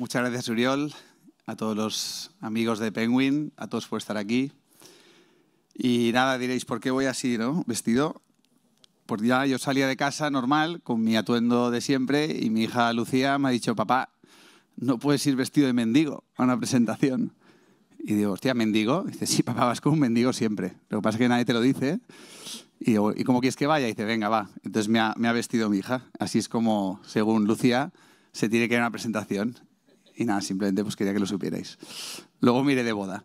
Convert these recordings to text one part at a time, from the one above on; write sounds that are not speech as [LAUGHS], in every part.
Muchas gracias, Uriol, a todos los amigos de Penguin, a todos por estar aquí. Y nada, diréis, ¿por qué voy así, no? Vestido. Pues ya yo salía de casa normal, con mi atuendo de siempre, y mi hija Lucía me ha dicho, papá, no puedes ir vestido de mendigo a una presentación. Y digo, hostia, mendigo. dice, sí, papá, vas con un mendigo siempre. Lo que pasa es que nadie te lo dice. Y como quieres que vaya? dice, venga, va. Entonces me me ha vestido mi hija. Así es como, según Lucía, se tiene que ir a una presentación. Y nada, simplemente pues quería que lo supierais. Luego miré de boda.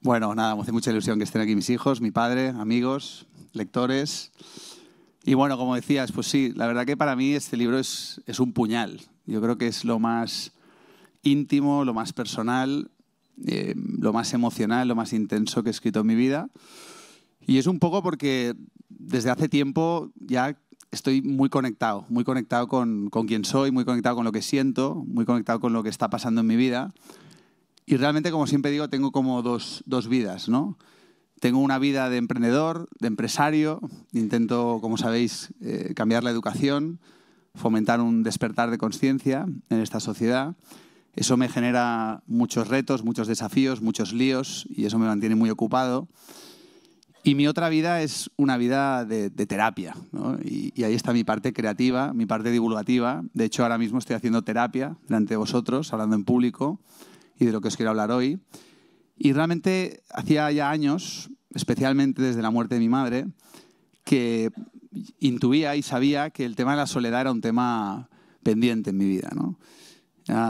Bueno, nada, me hace mucha ilusión que estén aquí mis hijos, mi padre, amigos, lectores. Y bueno, como decías, pues sí, la verdad que para mí este libro es, es un puñal. Yo creo que es lo más íntimo, lo más personal, eh, lo más emocional, lo más intenso que he escrito en mi vida. Y es un poco porque desde hace tiempo ya estoy muy conectado, muy conectado con, con quien soy, muy conectado con lo que siento, muy conectado con lo que está pasando en mi vida. Y realmente, como siempre digo, tengo como dos, dos vidas, ¿no? Tengo una vida de emprendedor, de empresario, intento, como sabéis, eh, cambiar la educación, fomentar un despertar de conciencia en esta sociedad. Eso me genera muchos retos, muchos desafíos, muchos líos y eso me mantiene muy ocupado. Y mi otra vida es una vida de, terapia. ¿no? Y, ahí está mi parte creativa, mi parte divulgativa. De hecho, ahora mismo estoy haciendo terapia delante de vosotros, hablando en público y de lo que os quiero hablar hoy. Y realmente hacía ya años, especialmente desde la muerte de mi madre, que intuía y sabía que el tema de la soledad era un tema pendiente en mi vida. ¿no?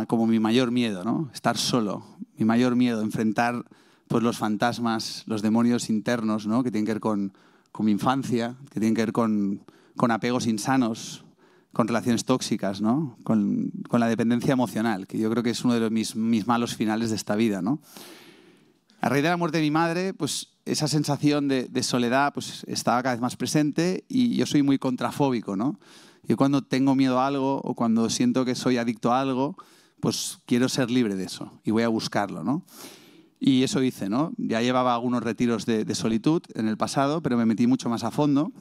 como mi mayor miedo, ¿no? estar solo, mi mayor miedo, enfrentar pues los fantasmas, los demonios internos, ¿no? que tienen que ver con, mi infancia, que tienen que ver con, apegos insanos, con relaciones tóxicas, Con, la dependencia emocional, que yo creo que es uno de los, mis, malos finales de esta vida. ¿no? A raíz de la muerte de mi madre, pues esa sensación de, soledad pues, estaba cada vez más presente y yo soy muy contrafóbico. ¿no? Yo cuando tengo miedo a algo o cuando siento que soy adicto a algo, pues quiero ser libre de eso y voy a buscarlo. ¿no? Y eso hice, ¿no? Ya llevaba algunos retiros de, solitud en el pasado, pero me metí mucho más a fondo.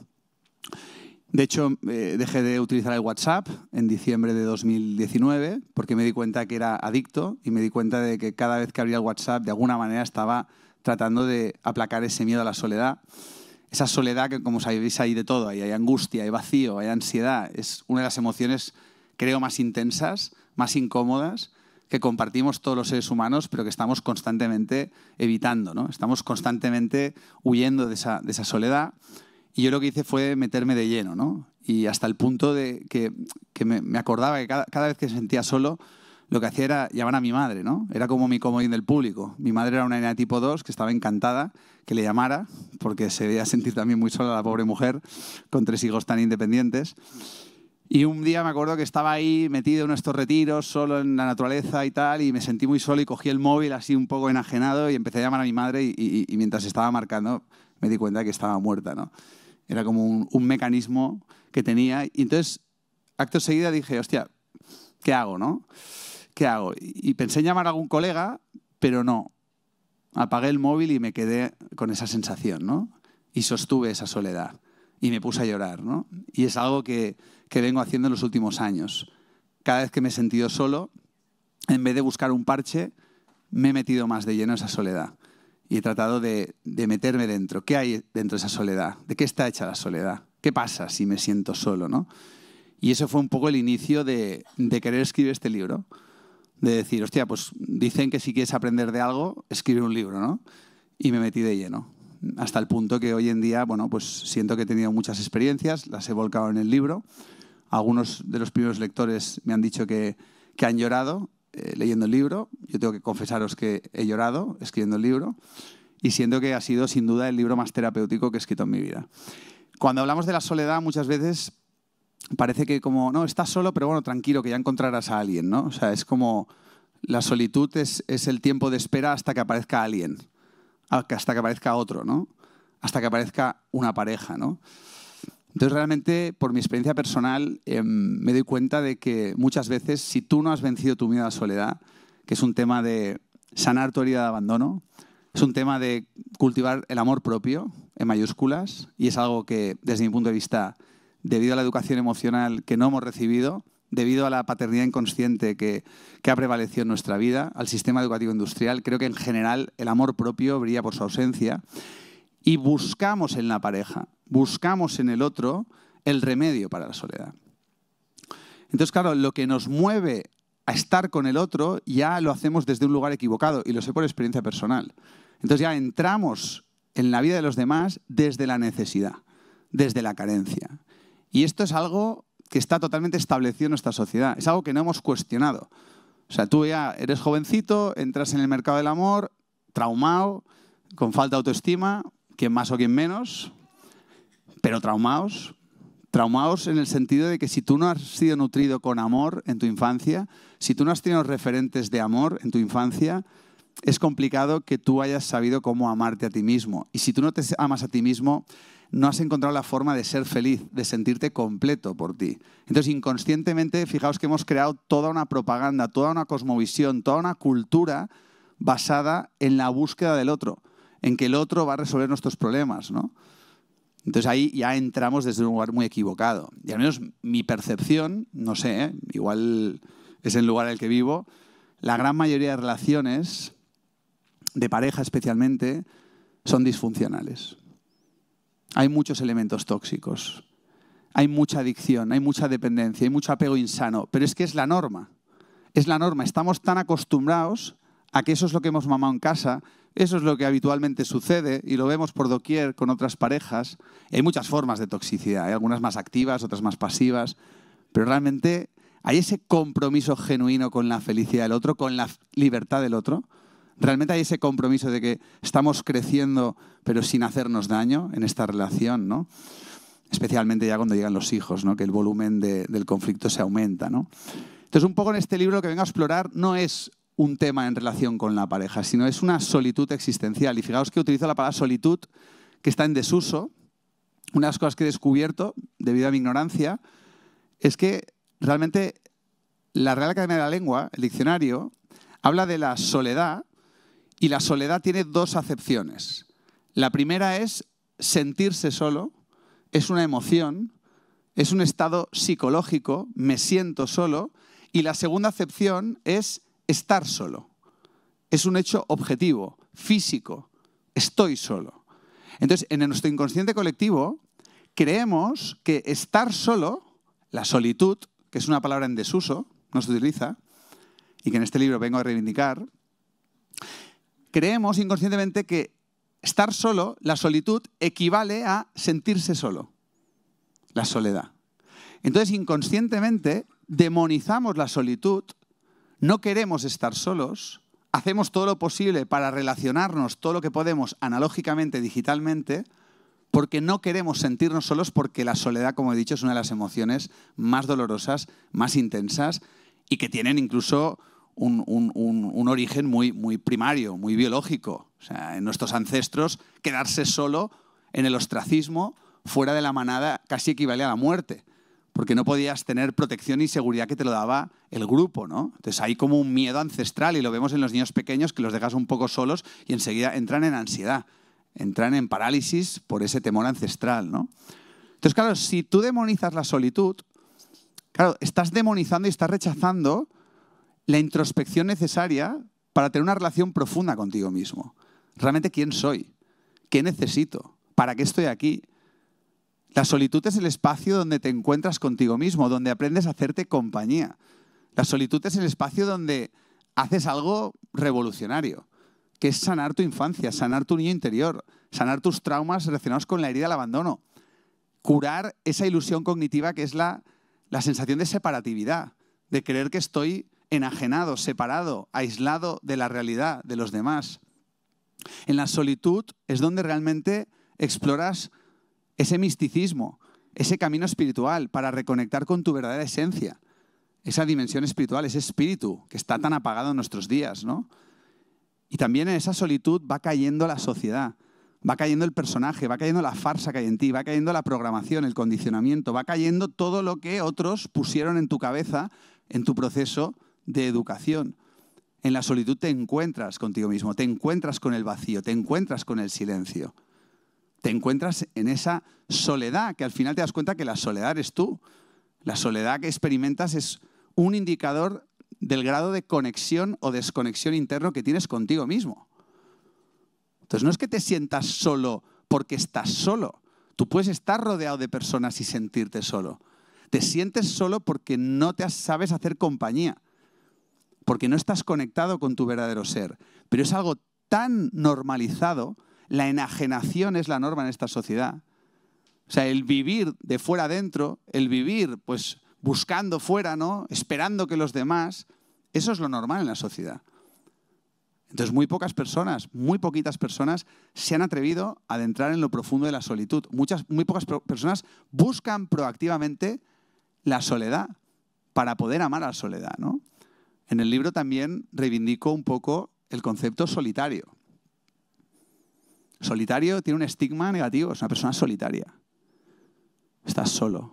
De hecho, eh, dejé de utilizar el WhatsApp en diciembre de 2019 porque me di cuenta que era adicto y me di cuenta de que cada vez que abría el WhatsApp de alguna manera estaba tratando de aplacar ese miedo a la soledad. Esa soledad que, como sabéis, hay de todo. hay angustia, hay vacío, hay ansiedad. Es una de las emociones, creo, más intensas, más incómodas que compartimos todos los seres humanos, pero que estamos constantemente evitando, ¿no? Estamos constantemente huyendo de esa, soledad. Y yo lo que hice fue meterme de lleno, ¿no? Y hasta el punto de que, me, acordaba que cada, vez que sentía solo, lo que hacía era llamar a mi madre, ¿no? Era como mi comodín del público. Mi madre era una niña tipo 2 que estaba encantada que le llamara, porque se veía sentir también muy sola la pobre mujer con tres hijos tan independientes. Y un día me acuerdo que estaba ahí metido en estos retiros, solo en la naturaleza y tal, y me sentí muy solo y cogí el móvil así un poco enajenado y empecé a llamar a mi madre y, mientras estaba marcando me di cuenta que estaba muerta, ¿no? Era como un, mecanismo que tenía. Y entonces, acto seguido dije, hostia, ¿qué hago, no? ¿Qué hago? Y, pensé en llamar a algún colega, pero no. Apagué el móvil y me quedé con esa sensación, ¿no? Y sostuve esa soledad y me puse a llorar. ¿no? Y es algo que, que vengo haciendo en los últimos años. Cada vez que me he sentido solo, en vez de buscar un parche, me he metido más de lleno a esa soledad y he tratado de, de, meterme dentro. ¿Qué hay dentro de esa soledad? ¿De qué está hecha la soledad? ¿Qué pasa si me siento solo? ¿no? Y eso fue un poco el inicio de, de, querer escribir este libro. De decir, hostia, pues dicen que si quieres aprender de algo, escribe un libro, ¿no? Y me metí de lleno hasta el punto que hoy en día, bueno, pues siento que he tenido muchas experiencias, las he volcado en el libro. Algunos de los primeros lectores me han dicho que, han llorado eh, leyendo el libro. Yo tengo que confesaros que he llorado escribiendo el libro y siento que ha sido sin duda el libro más terapéutico que he escrito en mi vida. Cuando hablamos de la soledad, muchas veces parece que como, no, estás solo, pero bueno, tranquilo, que ya encontrarás a alguien, ¿no? O sea, es como la solitud es el tiempo de espera hasta que aparezca alguien hasta que aparezca otro, ¿no? Hasta que aparezca una pareja, ¿no? Entonces, realmente, por mi experiencia personal, em, me doy cuenta de que muchas veces, si tú no has vencido tu miedo a la soledad, que es un tema de sanar tu herida de abandono, es un tema de cultivar el amor propio, en mayúsculas, y es algo que, desde mi punto de vista, debido a la educación emocional que no hemos recibido, debido a la paternidad inconsciente que, ha prevalecido en nuestra vida, al sistema educativo industrial. Creo que en general el amor propio brilla por su ausencia. Y buscamos en la pareja, buscamos en el otro el remedio para la soledad. Entonces, claro, lo que nos mueve a estar con el otro ya lo hacemos desde un lugar equivocado, y lo sé por experiencia personal. Entonces ya entramos en la vida de los demás desde la necesidad, desde la carencia. Y esto es algo que está totalmente establecido en nuestra sociedad. Es algo que no hemos cuestionado. O sea, tú ya eres jovencito, entras en el mercado del amor, traumado, con falta de autoestima, quien más o quien menos, pero traumados. Traumados en el sentido de que si tú no has sido nutrido con amor en tu infancia, si tú no has tenido referentes de amor en tu infancia, es complicado que tú hayas sabido cómo amarte a ti mismo. Y si tú no te amas a ti mismo, no has encontrado la forma de ser feliz, de sentirte completo por ti. Entonces, inconscientemente, fijaos que hemos creado toda una propaganda, toda una cosmovisión, toda una cultura basada en la búsqueda del otro, en que el otro va a resolver nuestros problemas, ¿no? Entonces ahí ya entramos desde un lugar muy equivocado. Y al menos mi percepción, no sé, ¿eh? igual es el lugar en el que vivo, la gran mayoría de relaciones, de pareja especialmente, son disfuncionales hay muchos elementos tóxicos, hay mucha adicción, hay mucha dependencia, hay mucho apego insano, pero es que es la norma, es la norma. Estamos tan acostumbrados a que eso es lo que hemos mamado en casa, eso es lo que habitualmente sucede y lo vemos por doquier con otras parejas. Hay muchas formas de toxicidad, hay algunas más activas, otras más pasivas, pero realmente hay ese compromiso genuino con la felicidad del otro, con la libertad del otro realmente hay ese compromiso de que estamos creciendo pero sin hacernos daño en esta relación, ¿no? Especialmente ya cuando llegan los hijos, ¿no? Que el volumen del conflicto se aumenta, ¿no? Entonces, un poco en este libro que vengo a explorar no es un tema en relación con la pareja, sino es una solitud existencial. Y fijaos que utilizo la palabra solitud, que está en desuso. Una de las cosas que he descubierto, debido a mi ignorancia, es que realmente la Real Academia de la Lengua, el diccionario, habla de la soledad y la soledad tiene dos acepciones. La primera es sentirse solo, es una emoción, es un estado psicológico, me siento solo. Y la segunda acepción es estar solo. Es un hecho objetivo, físico, estoy solo. Entonces, en nuestro inconsciente colectivo, creemos que estar solo, la solitud, que es una palabra en desuso, no se utiliza, y que en este libro vengo a reivindicar, creemos inconscientemente que estar solo, la solitud, equivale a sentirse solo, la soledad. Entonces, inconscientemente, demonizamos la solitud, no queremos estar solos, hacemos todo lo posible para relacionarnos todo lo que podemos analógicamente, digitalmente, porque no queremos sentirnos solos, porque la soledad, como he dicho, es una de las emociones más dolorosas, más intensas y que tienen incluso un, origen muy, muy primario, muy biológico. O en nuestros ancestros quedarse solo en el ostracismo, fuera de la manada, casi equivale a la muerte, porque no podías tener protección y seguridad que te lo daba el grupo, ¿no? Entonces hay como un miedo ancestral y lo vemos en los niños pequeños que los dejas un poco solos y enseguida entran en ansiedad, entran en parálisis por ese temor ancestral, ¿no? Entonces, claro, si tú demonizas la solitud, claro, estás demonizando y estás rechazando la introspección necesaria para tener una relación profunda contigo mismo. Realmente, ¿quién soy? ¿Qué necesito? ¿Para qué estoy aquí? La solitud es el espacio donde te encuentras contigo mismo, donde aprendes a hacerte compañía. La solitud es el espacio donde haces algo revolucionario, que es sanar tu infancia, sanar tu niño interior, sanar tus traumas relacionados con la herida del abandono, curar esa ilusión cognitiva que es la, la sensación de separatividad, de creer que estoy enajenado, separado, aislado de la realidad, de los demás. En la solitud es donde realmente exploras ese misticismo, ese camino espiritual para reconectar con tu verdadera esencia, esa dimensión espiritual, ese espíritu que está tan apagado en nuestros días, Y también en esa solitud va cayendo la sociedad, va cayendo el personaje, va cayendo la farsa que hay en ti, va cayendo la programación, el condicionamiento, va cayendo todo lo que otros pusieron en tu cabeza, en tu proceso de educación. En la solitud te encuentras contigo mismo, te encuentras con el vacío, te encuentras con el silencio. Te encuentras en esa soledad que al final te das cuenta que la soledad eres tú. La soledad que experimentas es un indicador del grado de conexión o desconexión interno que tienes contigo mismo. Entonces no es que te sientas solo porque estás solo. Tú puedes estar rodeado de personas y sentirte solo. Te sientes solo porque no te sabes hacer compañía porque no estás conectado con tu verdadero ser. Pero es algo tan normalizado, la enajenación es la norma en esta sociedad. O sea, el vivir de fuera adentro, el vivir pues buscando fuera, ¿no? Esperando que los demás, eso es lo normal en la sociedad. Entonces, muy pocas personas, muy poquitas personas se han atrevido a adentrar en lo profundo de la solitud. Muchas, muy pocas personas buscan proactivamente la soledad para poder amar a la soledad, ¿no? En el libro también reivindico un poco el concepto solitario. Solitario tiene un estigma negativo, es una persona solitaria. Estás solo.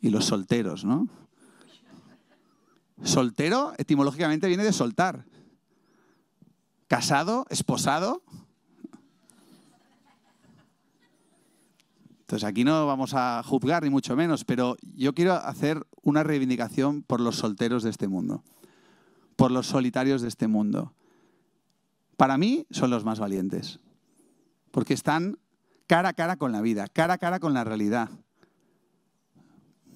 Y los solteros, ¿no? Soltero etimológicamente viene de soltar. Casado, esposado, Entonces aquí no vamos a juzgar ni mucho menos, pero yo quiero hacer una reivindicación por los solteros de este mundo, por los solitarios de este mundo. Para mí son los más valientes, porque están cara a cara con la vida, cara a cara con la realidad.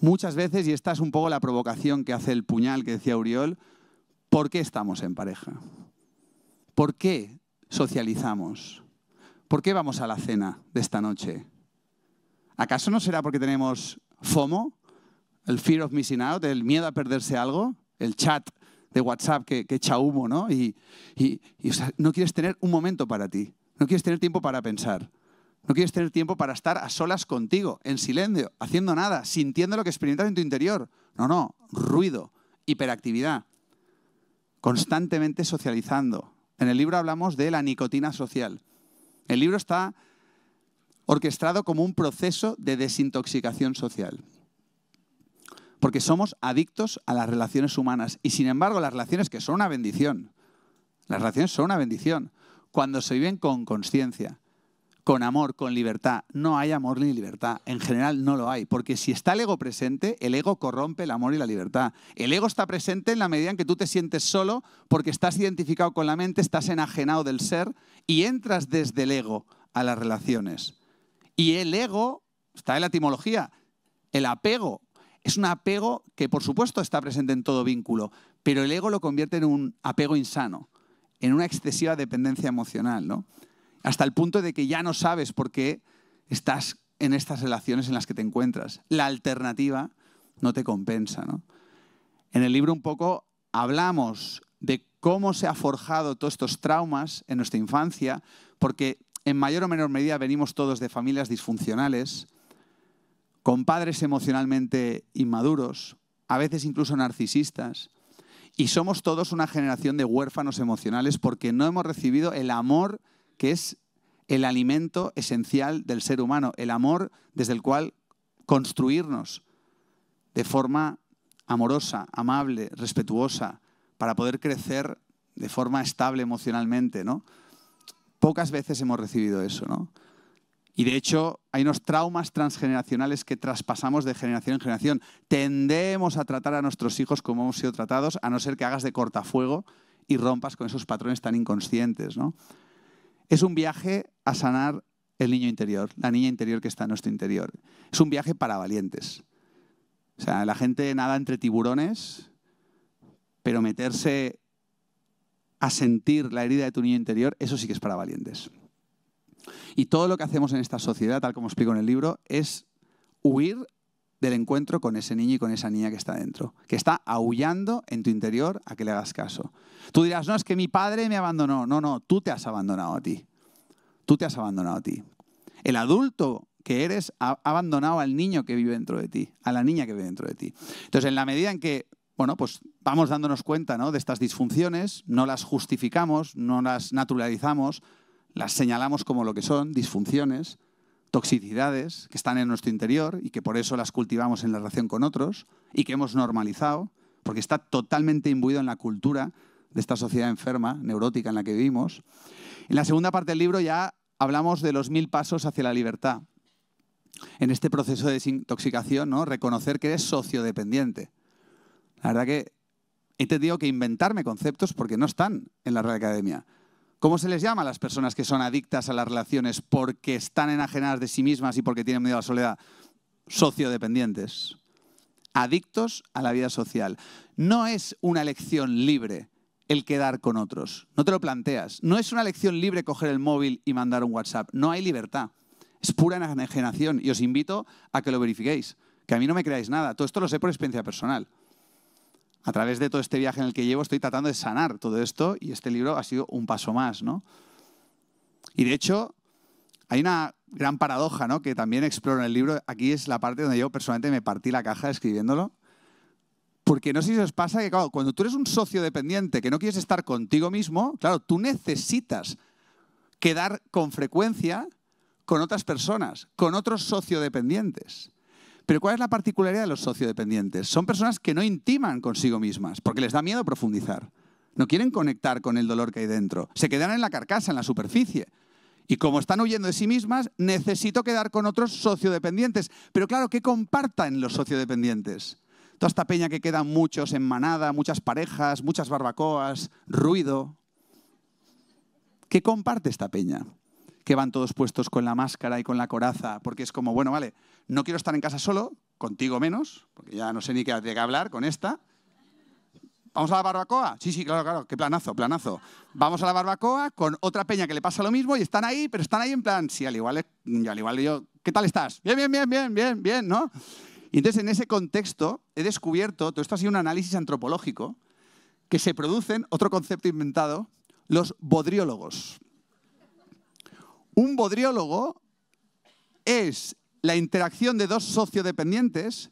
Muchas veces, y esta es un poco la provocación que hace el puñal que decía Uriol, ¿por qué estamos en pareja? ¿Por qué socializamos? ¿Por qué vamos a la cena de esta noche? ¿Acaso no será porque tenemos FOMO, el fear of missing out, el miedo a perderse algo, el chat de WhatsApp que, echa humo, ¿no? Y, no quieres tener un momento para ti, no quieres tener tiempo para pensar, no quieres tener tiempo para estar a solas contigo, en silencio, haciendo nada, sintiendo lo que experimentas en tu interior. No, no, ruido, hiperactividad, constantemente socializando. En el libro hablamos de la nicotina social. El libro está orquestado como un proceso de desintoxicación social. Porque somos adictos a las relaciones humanas y sin embargo las relaciones que son una bendición, las relaciones son una bendición cuando se viven con conciencia, con amor, con libertad. No hay amor ni libertad. En general no lo hay, porque si está el ego presente, el ego corrompe el amor y la libertad. El ego está presente en la medida en que tú te sientes solo porque estás identificado con la mente, estás enajenado del ser y entras desde el ego a las relaciones. Y el ego, está en la etimología, el apego. Es un apego que, por supuesto, está presente en todo vínculo, pero el ego lo convierte en un apego insano, en una excesiva dependencia emocional, ¿no? Hasta el punto de que ya no sabes por qué estás en estas relaciones en las que te encuentras. La alternativa no te compensa, ¿no? En el libro un poco hablamos de cómo se ha forjado todos estos traumas en nuestra infancia, porque en mayor o menor medida venimos todos de familias disfuncionales, con padres emocionalmente inmaduros, a veces incluso narcisistas, y somos todos una generación de huérfanos emocionales porque no hemos recibido el amor que es el alimento esencial del ser humano, el amor desde el cual construirnos de forma amorosa, amable, respetuosa, para poder crecer de forma estable emocionalmente, ¿no? pocas veces hemos recibido eso, ¿no? Y de hecho, hay unos traumas transgeneracionales que traspasamos de generación en generación. Tendemos a tratar a nuestros hijos como hemos sido tratados, a no ser que hagas de cortafuego y rompas con esos patrones tan inconscientes. Es un viaje a sanar el niño interior, la niña interior que está en nuestro interior. Es un viaje para valientes. O sea, la gente nada entre tiburones, pero meterse a sentir la herida de tu niño interior, eso sí que es para valientes. Y todo lo que hacemos en esta sociedad, tal como explico en el libro, es huir del encuentro con ese niño y con esa niña que está dentro, que está aullando en tu interior a que le hagas caso. Tú dirás, no, es que mi padre me abandonó. No, no, tú te has abandonado a ti. Tú te has abandonado a ti. El adulto que eres ha abandonado al niño que vive dentro de ti, a la niña que vive dentro de ti. Entonces, en la medida en que bueno, pues vamos dándonos cuenta ¿no? de estas disfunciones, no las justificamos, no las naturalizamos, las señalamos como lo que son, disfunciones, toxicidades que están en nuestro interior y que por eso las cultivamos en la relación con otros y que hemos normalizado, porque está totalmente imbuido en la cultura de esta sociedad enferma, neurótica en la que vivimos. En la segunda parte del libro ya hablamos de los mil pasos hacia la libertad. En este proceso de desintoxicación, reconocer que eres sociodependiente la verdad que he tenido que inventarme conceptos porque no están en la Real Academia. ¿Cómo se les llama a las personas que son adictas a las relaciones porque están enajenadas de sí mismas y porque tienen miedo a la soledad? Sociodependientes. Adictos a la vida social. No es una elección libre el quedar con otros. No te lo planteas. No es una elección libre coger el móvil y mandar un WhatsApp. No hay libertad. Es pura enajenación y os invito a que lo verifiquéis. Que a mí no me creáis nada. Todo esto lo sé por experiencia personal a través de todo este viaje en el que llevo, estoy tratando de sanar todo esto y este libro ha sido un paso más, ¿no? Y de hecho, hay una gran paradoja, Que también exploro en el libro. Aquí es la parte donde yo personalmente me partí la caja escribiéndolo. Porque no sé si os pasa que, cuando tú eres un socio dependiente que no quieres estar contigo mismo, claro, tú necesitas quedar con frecuencia con otras personas, con otros sociodependientes. Pero ¿cuál es la particularidad de los sociodependientes? Son personas que no intiman consigo mismas, porque les da miedo profundizar. No quieren conectar con el dolor que hay dentro. Se quedan en la carcasa, en la superficie. Y como están huyendo de sí mismas, necesito quedar con otros sociodependientes. Pero claro, ¿qué compartan los sociodependientes? Toda esta peña que quedan muchos en manada, muchas parejas, muchas barbacoas, ruido. ¿Qué comparte esta peña? que van todos puestos con la máscara y con la coraza, porque es como, bueno, vale, no quiero estar en casa solo, contigo menos, porque ya no sé ni qué, de qué hablar con esta. ¿Vamos a la barbacoa? Sí, sí, claro, claro, qué planazo, planazo. Vamos a la barbacoa con otra peña que le pasa lo mismo y están ahí, pero están ahí en plan, sí, al igual, mm, al igual yo, ¿qué tal estás? Bien, bien, bien, bien, bien, bien, ¿no? Y entonces en ese contexto he descubierto, todo esto ha sido un análisis antropológico, que se producen, otro concepto inventado, los bodriólogos. Un bodriólogo es la interacción de dos sociodependientes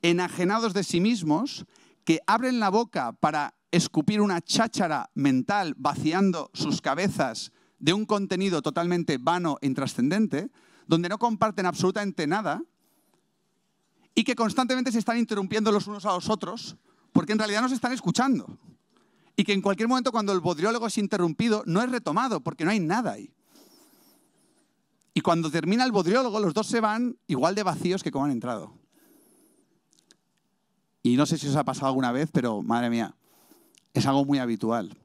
enajenados de sí mismos que abren la boca para escupir una cháchara mental vaciando sus cabezas de un contenido totalmente vano e intrascendente, donde no comparten absolutamente nada y que constantemente se están interrumpiendo los unos a los otros porque en realidad no se están escuchando. Y que en cualquier momento cuando el bodriólogo es interrumpido no es retomado porque no hay nada ahí. Y cuando termina el bodriólogo, los dos se van igual de vacíos que como han entrado. Y no sé si os ha pasado alguna vez, pero madre mía, es algo muy habitual.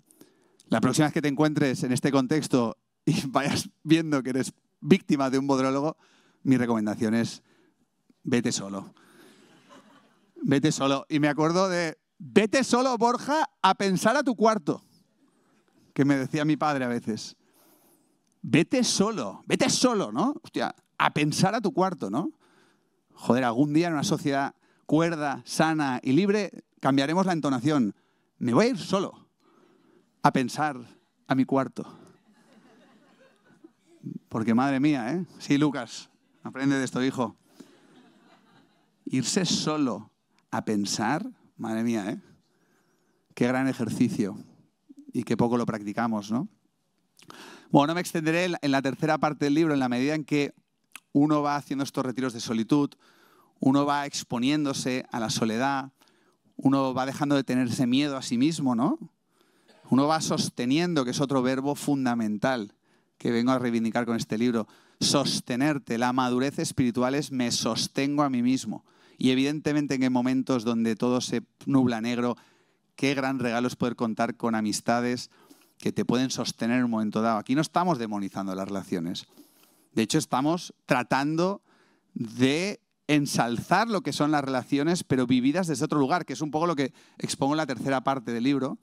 La próxima vez que te encuentres en este contexto y [LAUGHS] vayas viendo que eres víctima de un bodrólogo, mi recomendación es vete solo. Vete solo. Y me acuerdo de, vete solo, Borja, a pensar a tu cuarto, que me decía mi padre a veces vete solo, vete solo, ¿no? Hostia, a pensar a tu cuarto, ¿no? Joder, algún día en una sociedad cuerda, sana y libre, cambiaremos la entonación. Me voy a ir solo a pensar a mi cuarto. Porque madre mía, ¿eh? Sí, Lucas, aprende de esto, hijo. Irse solo a pensar, madre mía, ¿eh? Qué gran ejercicio y qué poco lo practicamos, ¿no? Bueno, no me extenderé en la tercera parte del libro, en la medida en que uno va haciendo estos retiros de solitud, uno va exponiéndose a la soledad, uno va dejando de tenerse miedo a sí mismo, ¿no? Uno va sosteniendo, que es otro verbo fundamental que vengo a reivindicar con este libro, sostenerte. La madurez espiritual es me sostengo a mí mismo. Y evidentemente en momentos donde todo se nubla negro, qué gran regalo es poder contar con amistades, que te pueden sostener en un momento dado. Aquí no estamos demonizando las relaciones. De hecho, estamos tratando de ensalzar lo que son las relaciones, pero vividas desde otro lugar, que es un poco lo que expongo en la tercera parte del libro.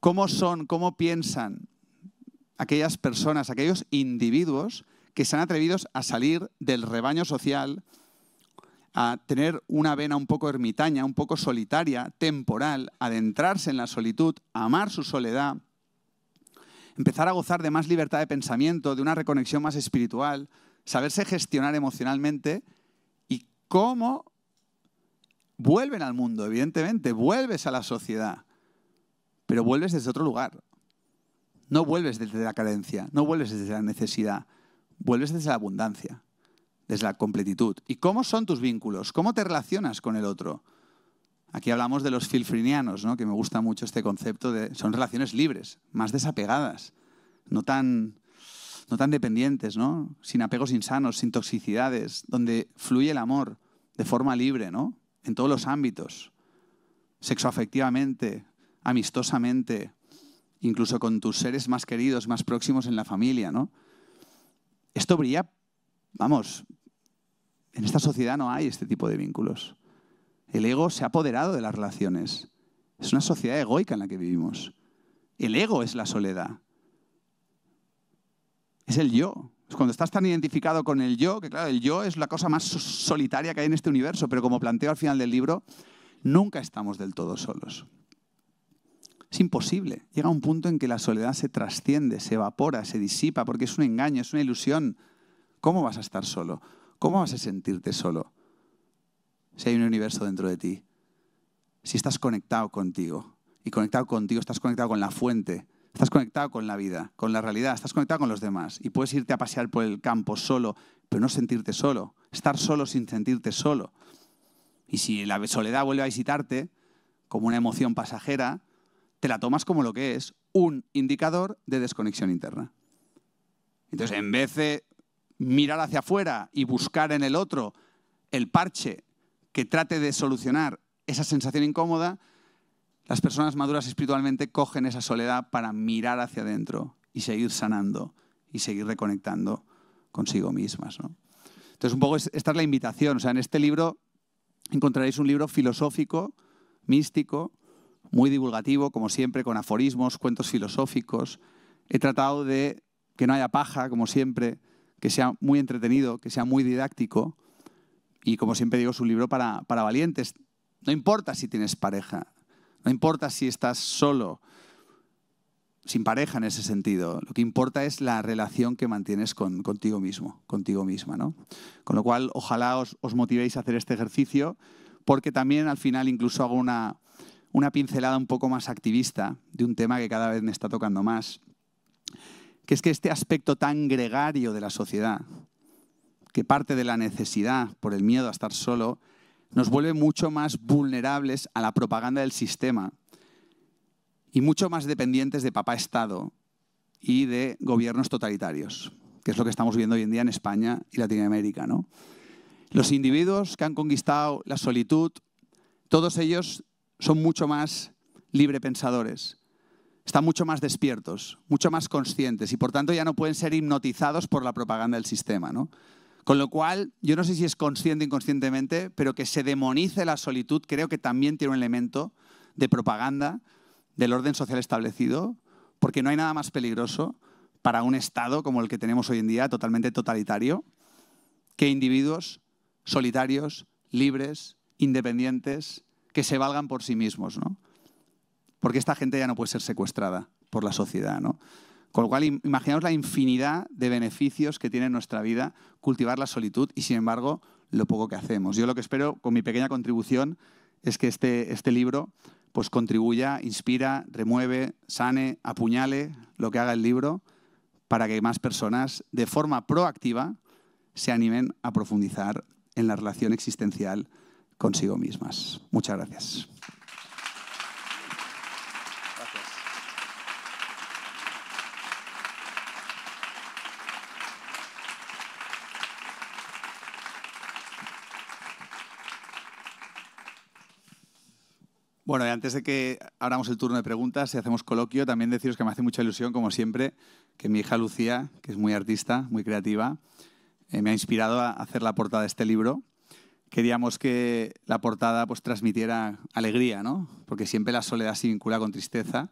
¿Cómo son, cómo piensan aquellas personas, aquellos individuos que se han atrevido a salir del rebaño social, a tener una vena un poco ermitaña, un poco solitaria, temporal, adentrarse en la solitud, amar su soledad, empezar a gozar de más libertad de pensamiento, de una reconexión más espiritual, saberse gestionar emocionalmente y cómo vuelven al mundo, evidentemente, vuelves a la sociedad, pero vuelves desde otro lugar. No vuelves desde la carencia, no vuelves desde la necesidad, vuelves desde la abundancia desde la completitud. ¿Y cómo son tus vínculos? ¿Cómo te relacionas con el otro? Aquí hablamos de los filfrinianos, ¿no? que me gusta mucho este concepto de son relaciones libres, más desapegadas, no tan, no tan dependientes, ¿no? sin apegos insanos, sin toxicidades, donde fluye el amor de forma libre, ¿no? en todos los ámbitos, afectivamente, amistosamente, incluso con tus seres más queridos, más próximos en la familia. ¿no? Esto brilla, vamos, en esta sociedad no hay este tipo de vínculos. El ego se ha apoderado de las relaciones. Es una sociedad egoica en la que vivimos. El ego es la soledad. Es el yo. Es cuando estás tan identificado con el yo, que claro, el yo es la cosa más solitaria que hay en este universo, pero como planteo al final del libro, nunca estamos del todo solos. Es imposible. Llega un punto en que la soledad se trasciende, se evapora, se disipa, porque es un engaño, es una ilusión. ¿Cómo vas a estar solo? ¿Cómo vas a sentirte solo si hay un universo dentro de ti? Si estás conectado contigo y conectado contigo, estás conectado con la fuente, estás conectado con la vida, con la realidad, estás conectado con los demás y puedes irte a pasear por el campo solo, pero no sentirte solo, estar solo sin sentirte solo. Y si la soledad vuelve a visitarte como una emoción pasajera, te la tomas como lo que es, un indicador de desconexión interna. Entonces, en vez de mirar hacia afuera y buscar en el otro el parche que trate de solucionar esa sensación incómoda, las personas maduras espiritualmente cogen esa soledad para mirar hacia adentro y seguir sanando y seguir reconectando consigo mismas. ¿no? Entonces, un poco esta es la invitación. O sea, en este libro encontraréis un libro filosófico, místico, muy divulgativo, como siempre, con aforismos, cuentos filosóficos. He tratado de que no haya paja, como siempre, que sea muy entretenido, que sea muy didáctico y, como siempre digo, es un libro para, valientes. No importa si tienes pareja, no importa si estás solo, sin pareja en ese sentido. Lo que importa es la relación que mantienes con, contigo mismo, contigo misma. ¿no? Con lo cual, ojalá os, motivéis a hacer este ejercicio, porque también al final incluso hago una, una pincelada un poco más activista de un tema que cada vez me está tocando más que es que este aspecto tan gregario de la sociedad, que parte de la necesidad por el miedo a estar solo, nos vuelve mucho más vulnerables a la propaganda del sistema y mucho más dependientes de papá Estado y de gobiernos totalitarios, que es lo que estamos viendo hoy en día en España y Latinoamérica. Los individuos que han conquistado la solitud, todos ellos son mucho más librepensadores, están mucho más despiertos, mucho más conscientes y por tanto ya no pueden ser hipnotizados por la propaganda del sistema. ¿no? Con lo cual, yo no sé si es consciente o inconscientemente, pero que se demonice la solitud creo que también tiene un elemento de propaganda del orden social establecido, porque no hay nada más peligroso para un Estado como el que tenemos hoy en día, totalmente totalitario, que individuos solitarios, libres, independientes, que se valgan por sí mismos. ¿no? porque esta gente ya no puede ser secuestrada por la sociedad. Con lo cual, imaginaos la infinidad de beneficios que tiene nuestra vida cultivar la solitud y, sin embargo, lo poco que hacemos. Yo lo que espero con mi pequeña contribución es que este, este libro pues, contribuya, inspira, remueve, sane, apuñale lo que haga el libro para que más personas, de forma proactiva, se animen a profundizar en la relación existencial consigo mismas. Muchas gracias. Bueno, antes de que abramos el turno de preguntas y hacemos coloquio, también deciros que me hace mucha ilusión, como siempre, que mi hija Lucía, que es muy artista, muy creativa, eh, me ha inspirado a hacer la portada de este libro. Queríamos que la portada pues, transmitiera alegría, ¿no? Porque siempre la soledad se vincula con tristeza.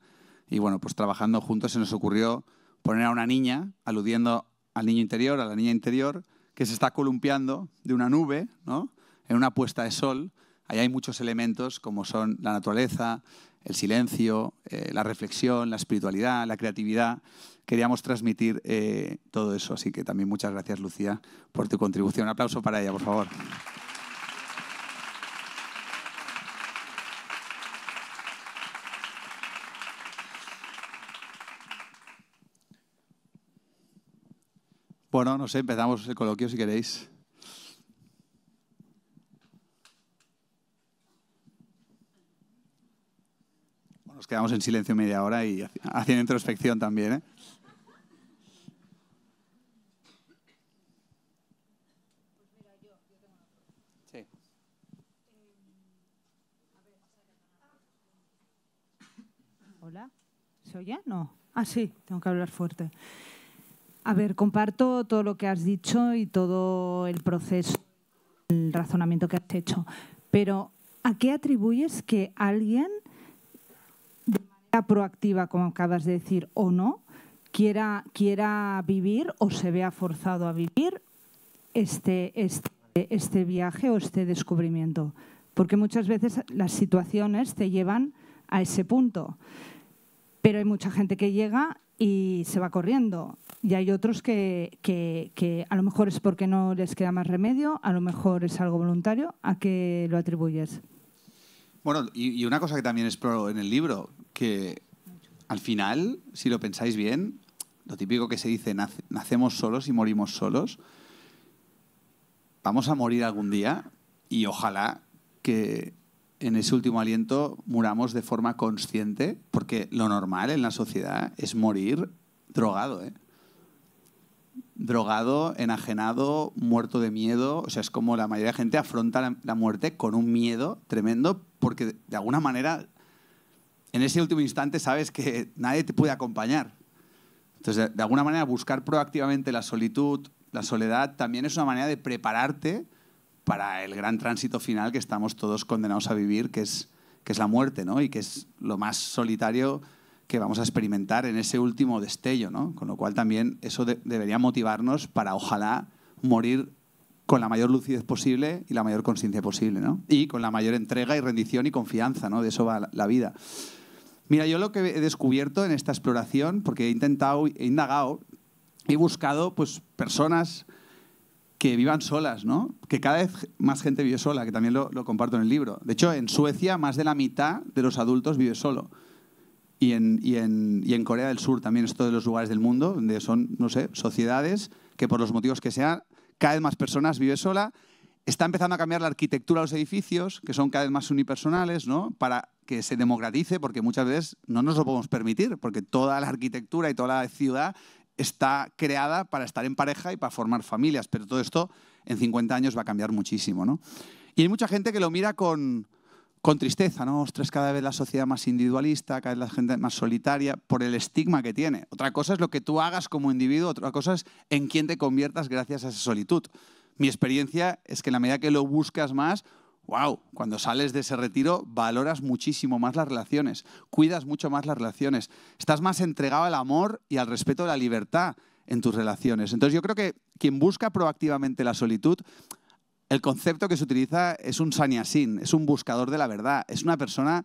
Y bueno, pues trabajando juntos se nos ocurrió poner a una niña, aludiendo al niño interior, a la niña interior, que se está columpiando de una nube, ¿no? En una puesta de sol Ahí hay muchos elementos como son la naturaleza, el silencio, eh, la reflexión, la espiritualidad, la creatividad. Queríamos transmitir eh, todo eso, así que también muchas gracias, Lucía, por tu contribución. Un aplauso para ella, por favor. Bueno, no sé, empezamos el coloquio si queréis. nos quedamos en silencio media hora y haciendo introspección también. ¿eh? Hola, ¿se oye? No. Ah, sí, tengo que hablar fuerte. A ver, comparto todo lo que has dicho y todo el proceso, el razonamiento que has hecho, pero ¿a qué atribuyes que alguien proactiva, como acabas de decir, o no, quiera, quiera vivir o se vea forzado a vivir este, este, este viaje o este descubrimiento. Porque muchas veces las situaciones te llevan a ese punto. Pero hay mucha gente que llega y se va corriendo. Y hay otros que, a lo mejor es porque no les queda más remedio, a lo mejor es algo voluntario. ¿A qué lo atribuyes? Bueno, y, y una cosa que también exploro en el libro, que al final, si lo pensáis bien, lo típico que se dice, nacemos solos y morimos solos, vamos a morir algún día y ojalá que en ese último aliento muramos de forma consciente, porque lo normal en la sociedad es morir drogado, ¿eh? Drogado, enajenado, muerto de miedo. O sea, es como la mayoría de gente afronta la muerte con un miedo tremendo, porque de alguna manera en ese último instante sabes que nadie te puede acompañar. Entonces, de, alguna manera, buscar proactivamente la solitud, la soledad, también es una manera de prepararte para el gran tránsito final que estamos todos condenados a vivir, que es, que es la muerte, ¿no? Y que es lo más solitario que vamos a experimentar en ese último destello, ¿no? Con lo cual también eso debería motivarnos para ojalá morir con la mayor lucidez posible y la mayor conciencia posible, ¿no? Y con la mayor entrega y rendición y confianza, ¿no? De eso va la, la vida. Mira, yo lo que he descubierto en esta exploración, porque he intentado, he indagado, he buscado pues, personas que vivan solas, ¿no? Que cada vez más gente vive sola, que también lo, comparto en el libro. De hecho, en Suecia más de la mitad de los adultos vive solo. Y en, y en, y en Corea del Sur también es de los lugares del mundo donde son, no sé, sociedades que por los motivos que sean, cada vez más personas vive sola Está empezando a cambiar la arquitectura de los edificios, que son cada vez más unipersonales, ¿no? para que se democratice, porque muchas veces no nos lo podemos permitir, porque toda la arquitectura y toda la ciudad está creada para estar en pareja y para formar familias, pero todo esto en 50 años va a cambiar muchísimo. ¿no? Y hay mucha gente que lo mira con, con tristeza, ¿no? Ostras, cada vez la sociedad más individualista, cada vez la gente más solitaria, por el estigma que tiene. Otra cosa es lo que tú hagas como individuo, otra cosa es en quién te conviertas gracias a esa solitud mi experiencia es que en la medida que lo buscas más, wow, cuando sales de ese retiro valoras muchísimo más las relaciones, cuidas mucho más las relaciones, estás más entregado al amor y al respeto de la libertad en tus relaciones. Entonces yo creo que quien busca proactivamente la solitud, el concepto que se utiliza es un saniasín, es un buscador de la verdad, es una persona,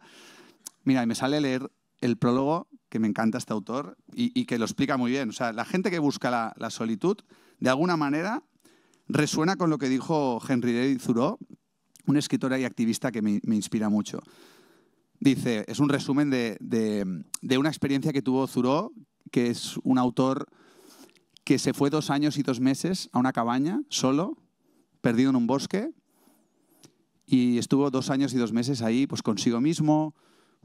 mira, me sale leer el prólogo que me encanta este autor y, que lo explica muy bien. O sea, la gente que busca la solitud, de alguna manera resuena con lo que dijo Henry David Thoreau, un escritor y activista que me, inspira mucho. Dice, es un resumen de, una experiencia que tuvo Zuró, que es un autor que se fue dos años y dos meses a una cabaña, solo, perdido en un bosque, y estuvo dos años y dos meses ahí, pues consigo mismo,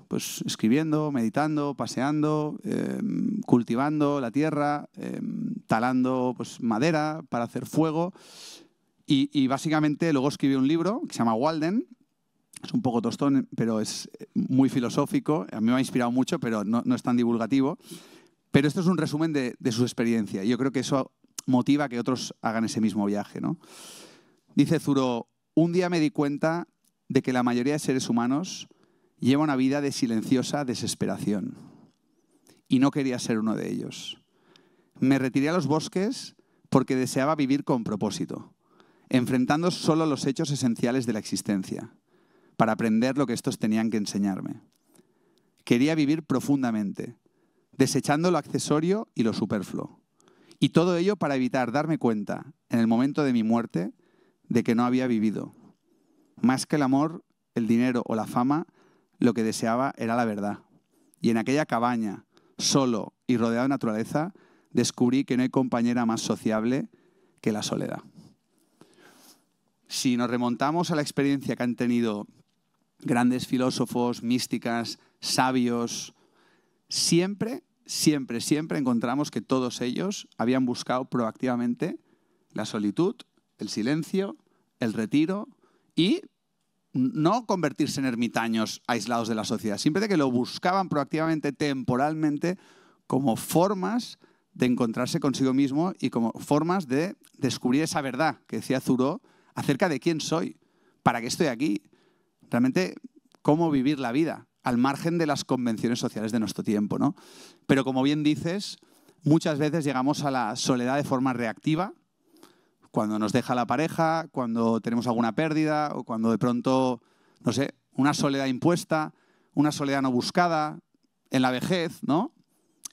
pues escribiendo, meditando, paseando, em, cultivando la tierra, em, talando pues, madera para hacer fuego. Y, básicamente luego escribí un libro que se llama Walden. Es un poco tostón, pero es eh, muy filosófico. A mí me ha inspirado mucho, pero no, es tan divulgativo. Pero esto es un resumen de, su experiencia. Y Yo creo que eso motiva que otros hagan ese mismo viaje. Dice Zuro, un día me di cuenta de que la mayoría de seres humanos lleva una vida de silenciosa desesperación. Y no quería ser uno de ellos. Me retiré a los bosques porque deseaba vivir con propósito, enfrentando solo los hechos esenciales de la existencia, para aprender lo que estos tenían que enseñarme. Quería vivir profundamente, desechando lo accesorio y lo superfluo. Y todo ello para evitar darme cuenta, en el momento de mi muerte, de que no había vivido. Más que el amor, el dinero o la fama, lo que deseaba era la verdad. Y en aquella cabaña, solo y rodeado de naturaleza, descubrí que no hay compañera más sociable que la soledad. Si nos remontamos a la experiencia que han tenido grandes filósofos, místicas, sabios, siempre, siempre, siempre encontramos que todos ellos habían buscado proactivamente la solitud, el silencio, el retiro y no convertirse en ermitaños aislados de la sociedad, siempre que lo buscaban proactivamente, temporalmente, como formas de encontrarse consigo mismo y como formas de descubrir esa verdad que decía Zuró acerca de quién soy, para qué estoy aquí, realmente cómo vivir la vida al margen de las convenciones sociales de nuestro tiempo. ¿no? Pero como bien dices, muchas veces llegamos a la soledad de forma reactiva, cuando nos deja la pareja, cuando tenemos alguna pérdida o cuando de pronto, no sé, una soledad impuesta, una soledad no buscada, en la vejez, ¿no?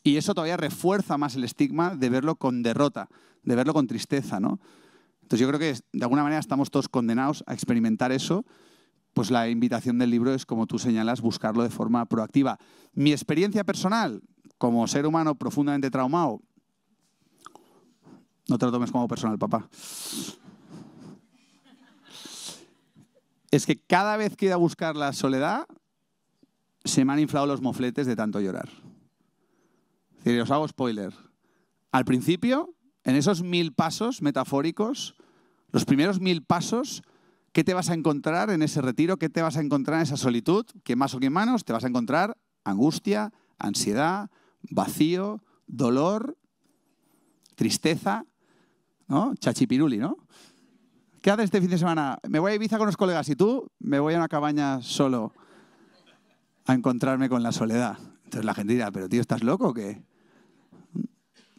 Y eso todavía refuerza más el estigma de verlo con derrota, de verlo con tristeza, ¿no? Entonces yo creo que de alguna manera estamos todos condenados a experimentar eso, pues la invitación del libro es, como tú señalas, buscarlo de forma proactiva. Mi experiencia personal como ser humano profundamente traumado no te lo tomes como personal, papá. Es que cada vez que he a buscar la soledad, se me han inflado los mofletes de tanto llorar. Es decir, os hago spoiler. Al principio, en esos mil pasos metafóricos, los primeros mil pasos, ¿qué te vas a encontrar en ese retiro? ¿Qué te vas a encontrar en esa solitud? ¿Qué más o qué menos te vas a encontrar angustia, ansiedad, vacío, dolor, tristeza. ¿no? Chachipiruli, ¿no? ¿Qué haces este fin de semana? Me voy a Ibiza con los colegas y tú me voy a una cabaña solo a encontrarme con la soledad. Entonces la gente dirá, pero tío, ¿estás loco o qué?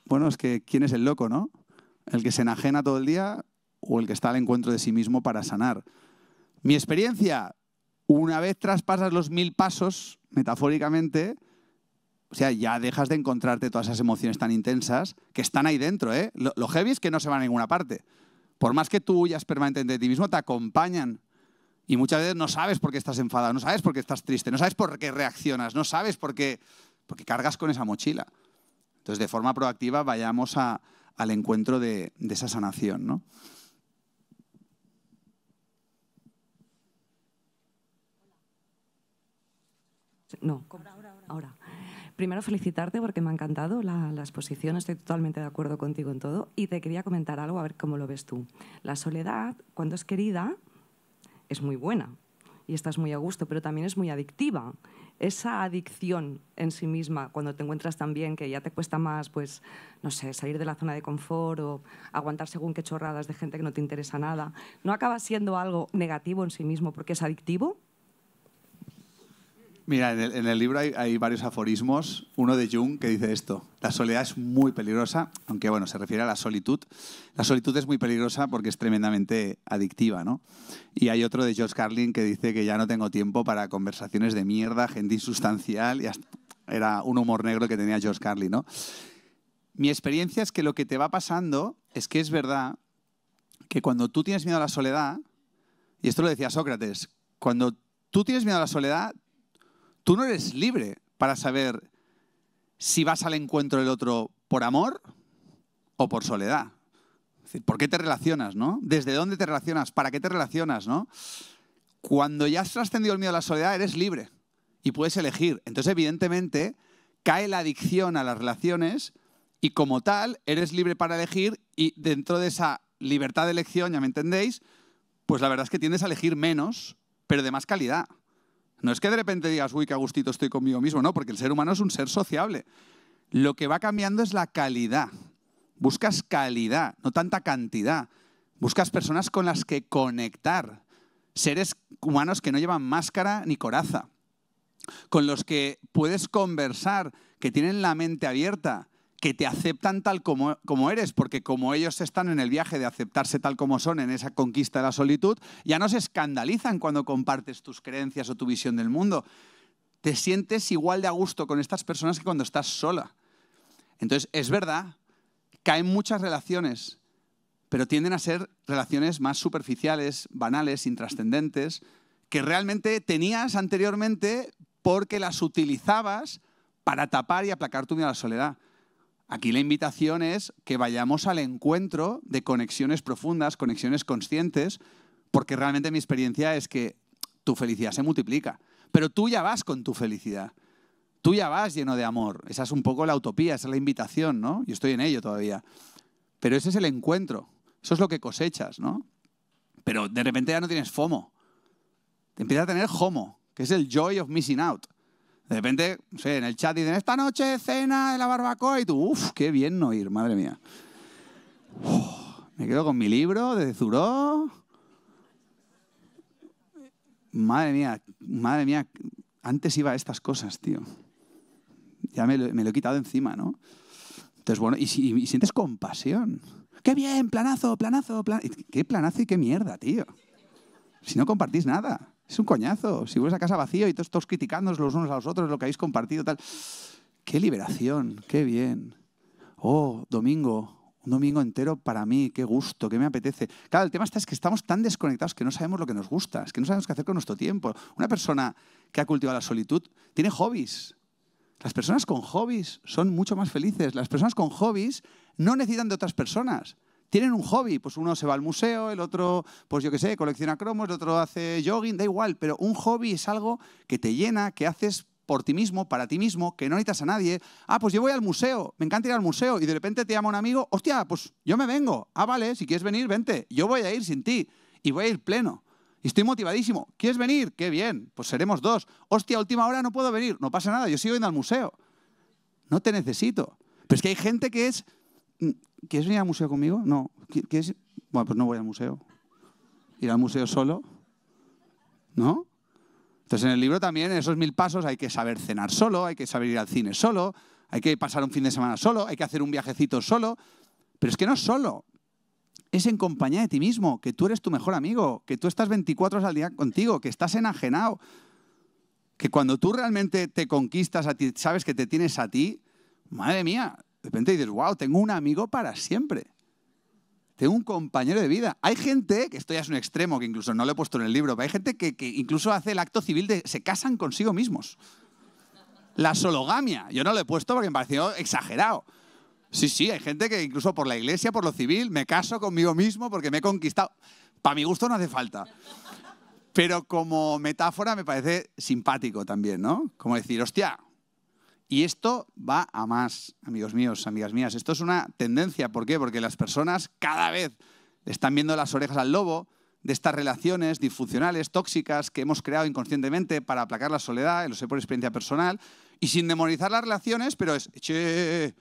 Bueno, es que ¿quién es el loco, no? ¿El que se enajena todo el día o el que está al encuentro de sí mismo para sanar? Mi experiencia, una vez traspasas los mil pasos, metafóricamente, o sea, ya dejas de encontrarte todas esas emociones tan intensas que están ahí dentro, ¿eh? Lo, heavy es que no se van a ninguna parte. Por más que tú huyas permanentemente de ti mismo, te acompañan. Y muchas veces no sabes por qué estás enfadado, no sabes por qué estás triste, no sabes por qué reaccionas, no sabes por qué porque cargas con esa mochila. Entonces, de forma proactiva, vayamos al encuentro de, esa sanación, ¿no? No, ahora. ahora primero felicitarte porque me ha encantado la, exposición, estoy totalmente de acuerdo contigo en todo y te quería comentar algo, a ver cómo lo ves tú. La soledad, cuando es querida, es muy buena y estás muy a gusto, pero también es muy adictiva. Esa adicción en sí misma, cuando te encuentras tan bien que ya te cuesta más, pues, no sé, salir de la zona de confort o aguantar según qué chorradas de gente que no te interesa nada, ¿no acaba siendo algo negativo en sí mismo porque es adictivo? Mira, en el, libro hay, varios aforismos. Uno de Jung que dice esto: La soledad es muy peligrosa, aunque bueno, se refiere a la solitud. La solitud es muy peligrosa porque es tremendamente adictiva, ¿no? Y hay otro de George Carlin que dice que ya no tengo tiempo para conversaciones de mierda, gente insustancial. era un humor negro que tenía George Carlin, ¿no? Mi experiencia es que lo que te va pasando es que es verdad que cuando tú tienes miedo a la soledad, y esto lo decía Sócrates, cuando tú tienes miedo a la soledad, tú no eres libre para saber si vas al encuentro del otro por amor o por soledad. Es decir, ¿Por qué te relacionas, no? ¿Desde dónde te relacionas? ¿Para qué te relacionas, no? Cuando ya has trascendido el miedo a la soledad, eres libre y puedes elegir. Entonces, evidentemente, cae la adicción a las relaciones y como tal, eres libre para elegir y dentro de esa libertad de elección, ya me entendéis, pues la verdad es que tiendes a elegir menos, pero de más calidad. No es que de repente digas, uy, qué agustito estoy conmigo mismo, no, porque el ser humano es un ser sociable. Lo que va cambiando es la calidad. Buscas calidad, no tanta cantidad. Buscas personas con las que conectar. Seres humanos que no llevan máscara ni coraza. Con los que puedes conversar, que tienen la mente abierta, que te aceptan tal como, como eres, porque como ellos están en el viaje de aceptarse tal como son en esa conquista de la solitud, ya no se escandalizan cuando compartes tus creencias o tu visión del mundo. Te sientes igual de a gusto con estas personas que cuando estás sola. Entonces, es verdad, caen muchas relaciones, pero tienden a ser relaciones más superficiales, banales, intrascendentes, que realmente tenías anteriormente porque las utilizabas para tapar y aplacar tu miedo a la soledad. Aquí la invitación es que vayamos al encuentro de conexiones profundas, conexiones conscientes, porque realmente mi experiencia es que tu felicidad se multiplica, pero tú ya vas con tu felicidad. Tú ya vas lleno de amor. Esa es un poco la utopía, esa es la invitación, ¿no? Yo estoy en ello todavía. Pero ese es el encuentro. Eso es lo que cosechas, ¿no? Pero de repente ya no tienes FOMO. Te empieza a tener HOMO, que es el joy of missing out. De repente, sé, en el chat dicen, esta noche cena de la barbacoa y tú, uff, qué bien no ir, madre mía. Oh, me quedo con mi libro de Zuró. Madre mía, madre mía, antes iba a estas cosas, tío. Ya me lo, he quitado encima, ¿no? Entonces, bueno, y, si y, sientes compasión. ¡Qué bien! ¡Planazo, planazo, planazo! ¿Qué planazo y qué mierda, tío? Si no compartís nada. Es un coñazo. Si vuelves a casa vacío y todos, todos criticándonos los unos a los otros, lo que habéis compartido, tal. ¡Qué liberación! ¡Qué bien! Oh, domingo, un domingo entero para mí, qué gusto, qué me apetece. Claro, el tema está es que estamos tan desconectados que no sabemos lo que nos gusta, es que no sabemos qué hacer con nuestro tiempo. Una persona que ha cultivado la solitud tiene hobbies. Las personas con hobbies son mucho más felices. Las personas con hobbies no necesitan de otras personas tienen un hobby, pues uno se va al museo, el otro, pues yo qué sé, colecciona cromos, el otro hace jogging, da igual, pero un hobby es algo que te llena, que haces por ti mismo, para ti mismo, que no necesitas a nadie. Ah, pues yo voy al museo, me encanta ir al museo y de repente te llama un amigo, hostia, pues yo me vengo. Ah, vale, si quieres venir, vente. Yo voy a ir sin ti y voy a ir pleno. Y estoy motivadísimo. ¿Quieres venir? Qué bien, pues seremos dos. Hostia, última hora no puedo venir. No pasa nada, yo sigo yendo al museo. No te necesito. Pero es que hay gente que es mm, ¿Quieres venir al museo conmigo? No. Bueno, pues no voy al museo. Ir al museo solo. ¿No? Entonces, en el libro también, en esos mil pasos, hay que saber cenar solo, hay que saber ir al cine solo, hay que pasar un fin de semana solo, hay que hacer un viajecito solo. Pero es que no solo. Es en compañía de ti mismo, que tú eres tu mejor amigo, que tú estás 24 horas al día contigo, que estás enajenado. Que cuando tú realmente te conquistas a ti, sabes que te tienes a ti, madre mía, de repente dices, wow, tengo un amigo para siempre. Tengo un compañero de vida. Hay gente, que esto ya es un extremo, que incluso no lo he puesto en el libro, pero hay gente que, que incluso hace el acto civil de se casan consigo mismos. La sologamia. Yo no lo he puesto porque me pareció exagerado. Sí, sí, hay gente que incluso por la iglesia, por lo civil, me caso conmigo mismo porque me he conquistado. Para mi gusto no hace falta. Pero como metáfora me parece simpático también, ¿no? Como decir, hostia, y esto va a más, amigos míos, amigas mías. Esto es una tendencia. ¿Por qué? Porque las personas cada vez están viendo las orejas al lobo de estas relaciones disfuncionales, tóxicas, que hemos creado inconscientemente para aplacar la soledad, lo sé por experiencia personal, y sin demonizar las relaciones, pero es, che,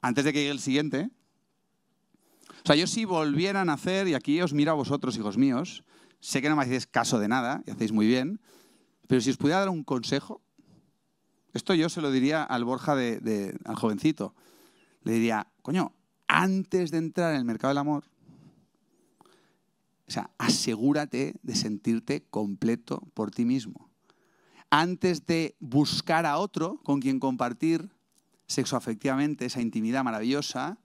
antes de que llegue el siguiente. O sea, yo si volvieran a hacer, y aquí os miro a vosotros, hijos míos, sé que no me hacéis caso de nada, y hacéis muy bien, pero si os pudiera dar un consejo, esto yo se lo diría al Borja, de, al jovencito. Le diría, coño, antes de entrar en el mercado del amor, o sea, asegúrate de sentirte completo por ti mismo. Antes de buscar a otro con quien compartir sexoafectivamente esa intimidad maravillosa,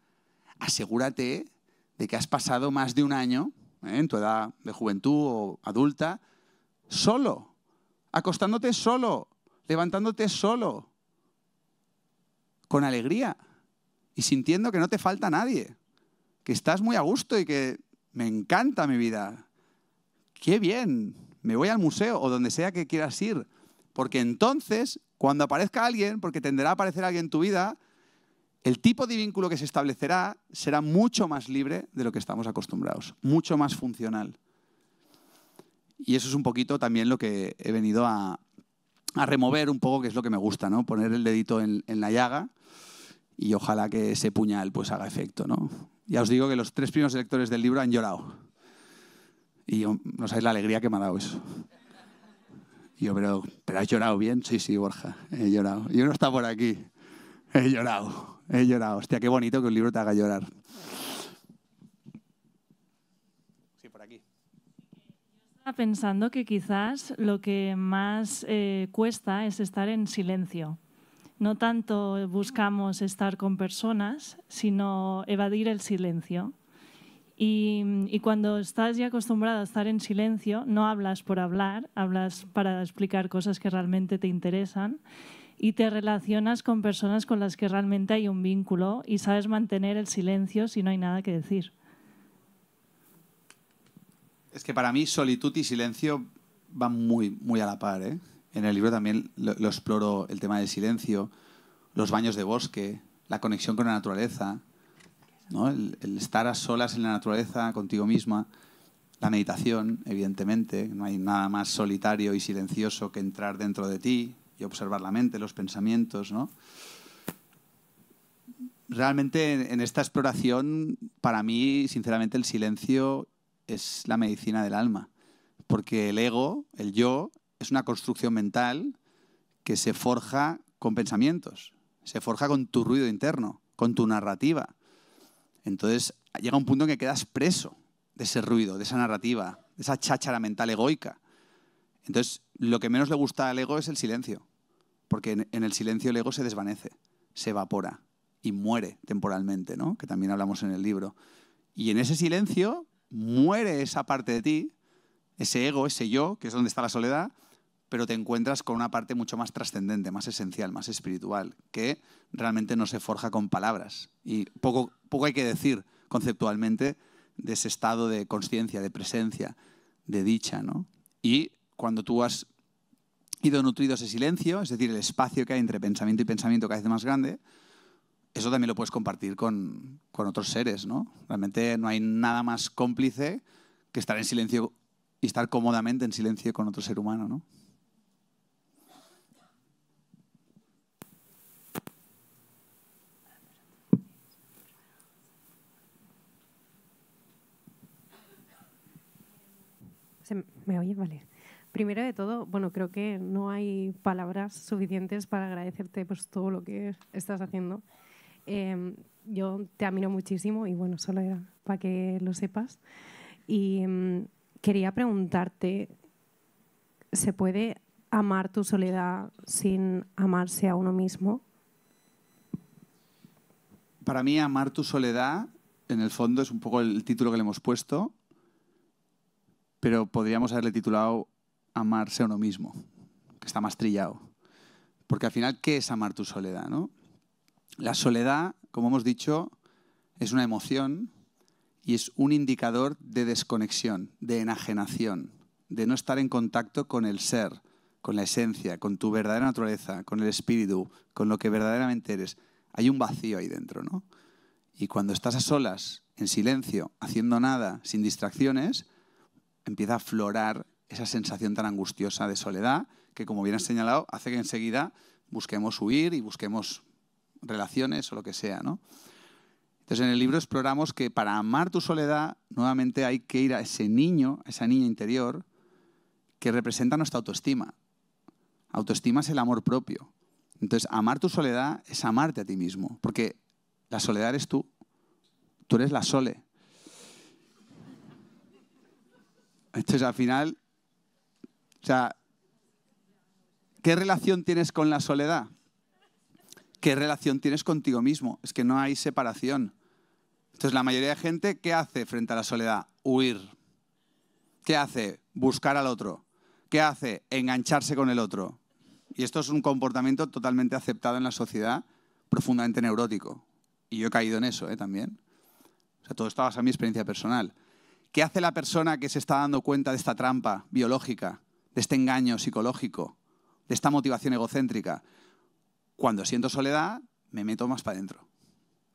asegúrate de que has pasado más de un año ¿eh? en tu edad de juventud o adulta solo, acostándote solo, levantándote solo, con alegría y sintiendo que no te falta nadie, que estás muy a gusto y que me encanta mi vida. Qué bien, me voy al museo o donde sea que quieras ir, porque entonces, cuando aparezca alguien, porque tenderá a aparecer alguien en tu vida, el tipo de vínculo que se establecerá será mucho más libre de lo que estamos acostumbrados, mucho más funcional. Y eso es un poquito también lo que he venido a, a remover un poco, que es lo que me gusta, ¿no? Poner el dedito en, la llaga y ojalá que ese puñal pues haga efecto, ¿no? Ya os digo que los tres primeros lectores del libro han llorado. Y no sabéis la alegría que me ha dado eso. yo, pero, pero has llorado bien. Sí, sí, Borja, he llorado. Y uno está por aquí. He llorado, he llorado. Hostia, qué bonito que un libro te haga llorar. pensando que quizás lo que más eh, cuesta es estar en silencio. No tanto buscamos estar con personas, sino evadir el silencio. Y, y, cuando estás ya acostumbrado a estar en silencio, no hablas por hablar, hablas para explicar cosas que realmente te interesan y te relacionas con personas con las que realmente hay un vínculo y sabes mantener el silencio si no hay nada que decir. Es que para mí solitud y silencio van muy, muy a la par. ¿eh? En el libro también lo, exploro el tema del silencio, los baños de bosque, la conexión con la naturaleza, el, estar a solas en la naturaleza contigo misma, la meditación, evidentemente. No hay nada más solitario y silencioso que entrar dentro de ti y observar la mente, los pensamientos. ¿no? Realmente en esta exploración, para mí, sinceramente, el silencio es la medicina del alma, porque el ego, el yo, es una construcción mental que se forja con pensamientos, se forja con tu ruido interno, con tu narrativa. Entonces llega un punto en que quedas preso de ese ruido, de esa narrativa, de esa cháchara mental egoica. Entonces, lo que menos le gusta al ego es el silencio, porque en, el silencio el ego se desvanece, se evapora y muere temporalmente, Que también hablamos en el libro. Y en ese silencio muere esa parte de ti, ese ego, ese yo, que es donde está la soledad, pero te encuentras con una parte mucho más trascendente, más esencial, más espiritual, que realmente no se forja con palabras. Y poco, hay que decir conceptualmente de ese estado de conciencia, de presencia, de dicha. Y cuando tú has ido nutrido ese silencio, es decir, el espacio que hay entre pensamiento y pensamiento cada vez más grande, eso también lo puedes compartir con, otros seres, ¿no? Realmente no hay nada más cómplice que estar en silencio y estar cómodamente en silencio con otro ser humano, ¿no? ¿Me oye? Vale. Primero de todo, bueno, creo que no hay palabras suficientes para agradecerte pues, todo lo que estás haciendo. Em, yo te admiro muchísimo y bueno, solo para que lo sepas. Y em, quería preguntarte, ¿se puede amar tu soledad sin amarse a uno mismo? Para mí, amar tu soledad, en el fondo, es un poco el título que le hemos puesto, pero podríamos haberle titulado Amarse a uno mismo, que está más trillado. Porque al final, ¿qué es amar tu soledad? ¿no? La soledad, como hemos dicho, es una emoción y es un indicador de desconexión, de enajenación, de no estar en contacto con el ser, con la esencia, con tu verdadera naturaleza, con el espíritu, con lo que verdaderamente eres. Hay un vacío ahí dentro, ¿no? Y cuando estás a solas, en silencio, haciendo nada, sin distracciones, empieza a aflorar esa sensación tan angustiosa de soledad que, como bien has señalado, hace que enseguida busquemos huir y busquemos relaciones o lo que sea, ¿no? Entonces, en el libro exploramos que para amar tu soledad, nuevamente hay que ir a ese niño, a esa niña interior, que representa nuestra autoestima. Autoestima es el amor propio. Entonces, amar tu soledad es amarte a ti mismo, porque la soledad eres tú. Tú eres la sole. Entonces, al final, o sea, ¿qué relación tienes con la soledad? ¿qué relación tienes contigo mismo? Es que no hay separación. Entonces, la mayoría de gente, ¿qué hace frente a la soledad? Huir. ¿Qué hace? Buscar al otro. ¿Qué hace? Engancharse con el otro. Y esto es un comportamiento totalmente aceptado en la sociedad, profundamente neurótico. Y yo he caído en eso ¿eh? también. O sea, todo esto a en mi experiencia personal. ¿Qué hace la persona que se está dando cuenta de esta trampa biológica, de este engaño psicológico, de esta motivación egocéntrica? Cuando siento soledad, me meto más para adentro.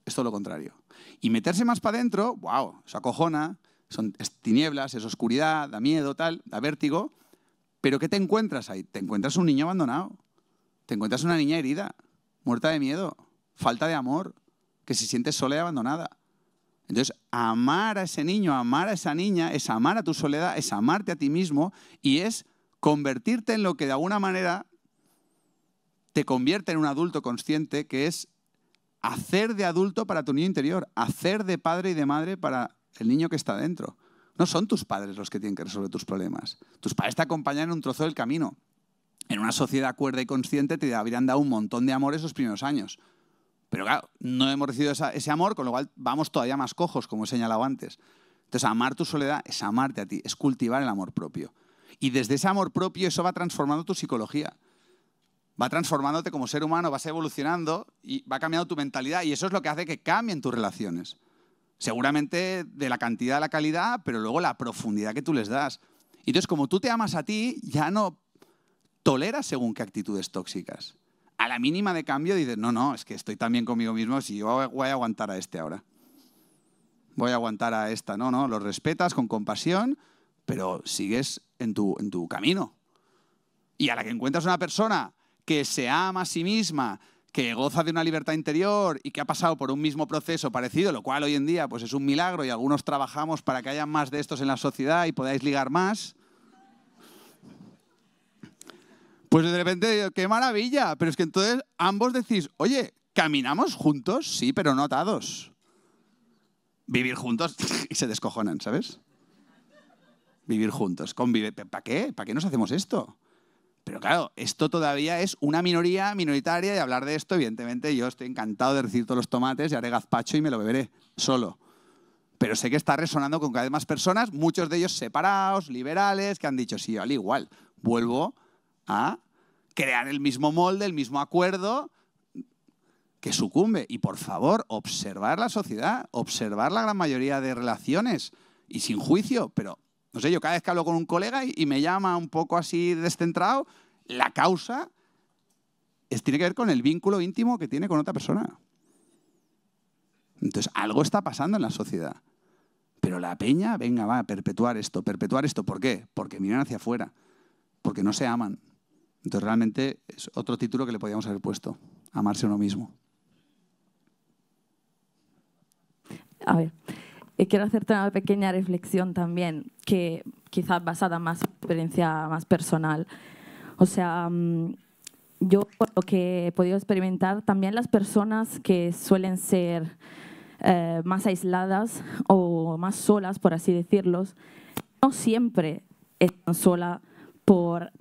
Es todo lo contrario. Y meterse más para adentro, wow, eso acojona, son tinieblas, es oscuridad, da miedo, tal, da vértigo. Pero ¿qué te encuentras ahí? Te encuentras un niño abandonado, te encuentras una niña herida, muerta de miedo, falta de amor, que se siente sola y abandonada. Entonces, amar a ese niño, amar a esa niña, es amar a tu soledad, es amarte a ti mismo y es convertirte en lo que de alguna manera te convierte en un adulto consciente, que es hacer de adulto para tu niño interior, hacer de padre y de madre para el niño que está dentro. No son tus padres los que tienen que resolver tus problemas. Tus padres te acompañan en un trozo del camino. En una sociedad cuerda y consciente te habrían dado un montón de amor esos primeros años. Pero claro, no hemos recibido ese amor, con lo cual vamos todavía más cojos, como he señalado antes. Entonces, amar tu soledad es amarte a ti, es cultivar el amor propio. Y desde ese amor propio eso va transformando tu psicología va transformándote como ser humano, vas evolucionando y va cambiando tu mentalidad y eso es lo que hace que cambien tus relaciones. Seguramente de la cantidad a la calidad, pero luego la profundidad que tú les das. Y entonces, como tú te amas a ti, ya no toleras según qué actitudes tóxicas. A la mínima de cambio dices, no, no, es que estoy tan bien conmigo mismo, si yo voy a aguantar a este ahora. Voy a aguantar a esta, no, no, lo respetas con compasión, pero sigues en tu, en tu camino. Y a la que encuentras una persona que se ama a sí misma, que goza de una libertad interior y que ha pasado por un mismo proceso parecido, lo cual hoy en día pues es un milagro y algunos trabajamos para que haya más de estos en la sociedad y podáis ligar más. Pues de repente, qué maravilla, pero es que entonces ambos decís, oye, caminamos juntos, sí, pero no atados. Vivir juntos [LAUGHS] y se descojonan, ¿sabes? Vivir juntos, convive. ¿Para qué? ¿Para qué nos hacemos esto? Pero claro, esto todavía es una minoría minoritaria y hablar de esto, evidentemente, yo estoy encantado de recibir todos los tomates y haré gazpacho y me lo beberé solo. Pero sé que está resonando con cada vez más personas, muchos de ellos separados, liberales, que han dicho, sí, al igual, vuelvo a crear el mismo molde, el mismo acuerdo que sucumbe. Y por favor, observar la sociedad, observar la gran mayoría de relaciones y sin juicio, pero no sé, yo cada vez que hablo con un colega y, me llama un poco así descentrado, la causa tiene que ver con el vínculo íntimo que tiene con otra persona. Entonces, algo está pasando en la sociedad. Pero la peña, venga, va a perpetuar esto, perpetuar esto. ¿Por qué? Porque miran hacia afuera, porque no se aman. Entonces, realmente es otro título que le podíamos haber puesto, amarse uno mismo. A ver. Y quiero hacerte una pequeña reflexión también, que quizás basada más en experiencia más personal. O sea, mm, yo por lo que he podido experimentar, también las personas que suelen ser eh, más aisladas o más solas, por así decirlos, no siempre están sola por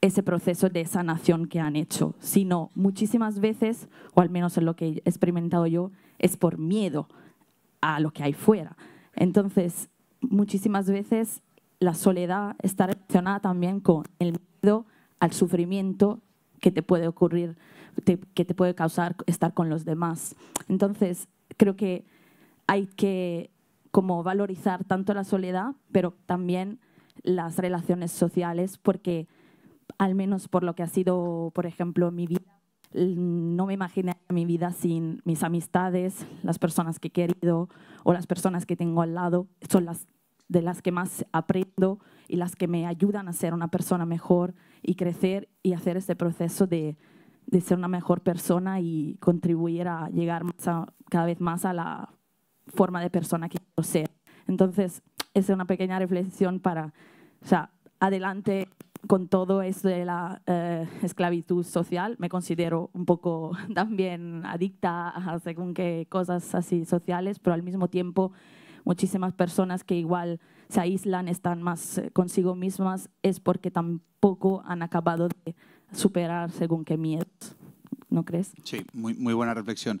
ese proceso de sanación que han hecho, sino muchísimas veces, o al menos en lo que he experimentado yo, es por miedo a lo que hay fuera. Entonces, muchísimas veces la soledad está relacionada también con el miedo al sufrimiento que te puede ocurrir, que te puede causar estar con los demás. Entonces, creo que hay que como valorizar tanto la soledad, pero también las relaciones sociales, porque al menos por lo que ha sido, por ejemplo, mi vida no me imaginé mi vida sin mis amistades, las personas que he querido o las personas que tengo al lado. Son las de las que más aprendo y las que me ayudan a ser una persona mejor y crecer y hacer este proceso de, ser una mejor persona y contribuir a llegar cada vez más a la forma de persona que quiero ser. Entonces, es una pequeña reflexión para, o sea, adelante con todo esto de la eh, esclavitud social, me considero un poco [LAUGHS] también adicta a según qué cosas así sociales, pero al mismo tiempo muchísimas personas que igual se aíslan, están más eh, consigo mismas, es porque tampoco han acabado de superar según qué miedos. ¿No crees? Sí, muy, muy buena reflexión.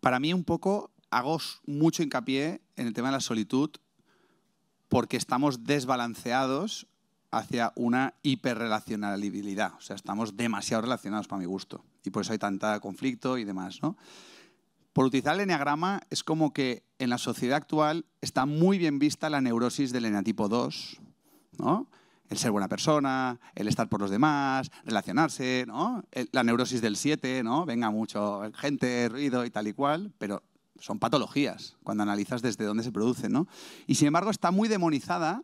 Para mí un poco hago mucho hincapié en el tema de la solitud porque estamos desbalanceados hacia una hiperrelacionabilidad. O sea, estamos demasiado relacionados para mi gusto. Y por eso hay tanta conflicto y demás, ¿no? Por utilizar el eneagrama es como que en la sociedad actual está muy bien vista la neurosis del eneatipo 2, ¿no? El ser buena persona, el estar por los demás, relacionarse, ¿no? La neurosis del 7, ¿no? Venga mucho gente, ruido y tal y cual, pero son patologías cuando analizas desde dónde se producen, ¿no? Y sin embargo está muy demonizada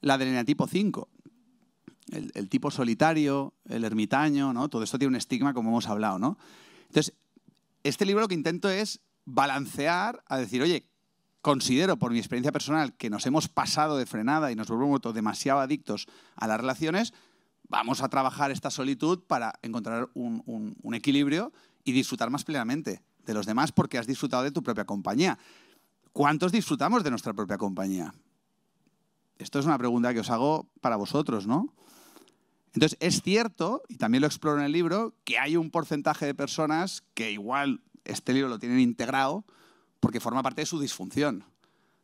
la del eneatipo 5, el, tipo solitario, el ermitaño, ¿no? Todo esto tiene un estigma, como hemos hablado, ¿no? Entonces, este libro lo que intento es balancear a decir, oye, considero por mi experiencia personal que nos hemos pasado de frenada y nos volvemos demasiado adictos a las relaciones, vamos a trabajar esta solitud para encontrar un, un equilibrio y disfrutar más plenamente de los demás porque has disfrutado de tu propia compañía. ¿Cuántos disfrutamos de nuestra propia compañía? Esto es una pregunta que os hago para vosotros, ¿no? Entonces, es cierto, y también lo exploro en el libro, que hay un porcentaje de personas que igual este libro lo tienen integrado porque forma parte de su disfunción.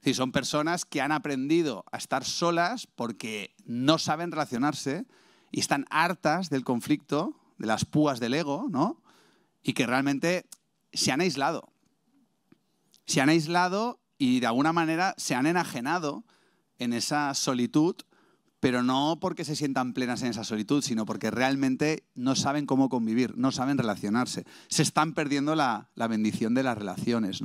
Si son personas que han aprendido a estar solas porque no saben relacionarse y están hartas del conflicto, de las púas del ego, ¿no? Y que realmente se han aislado. Se han aislado y de alguna manera se han enajenado en esa solitud pero no porque se sientan plenas en esa solitud, sino porque realmente no saben cómo convivir, no saben relacionarse. Se están perdiendo la, bendición de las relaciones.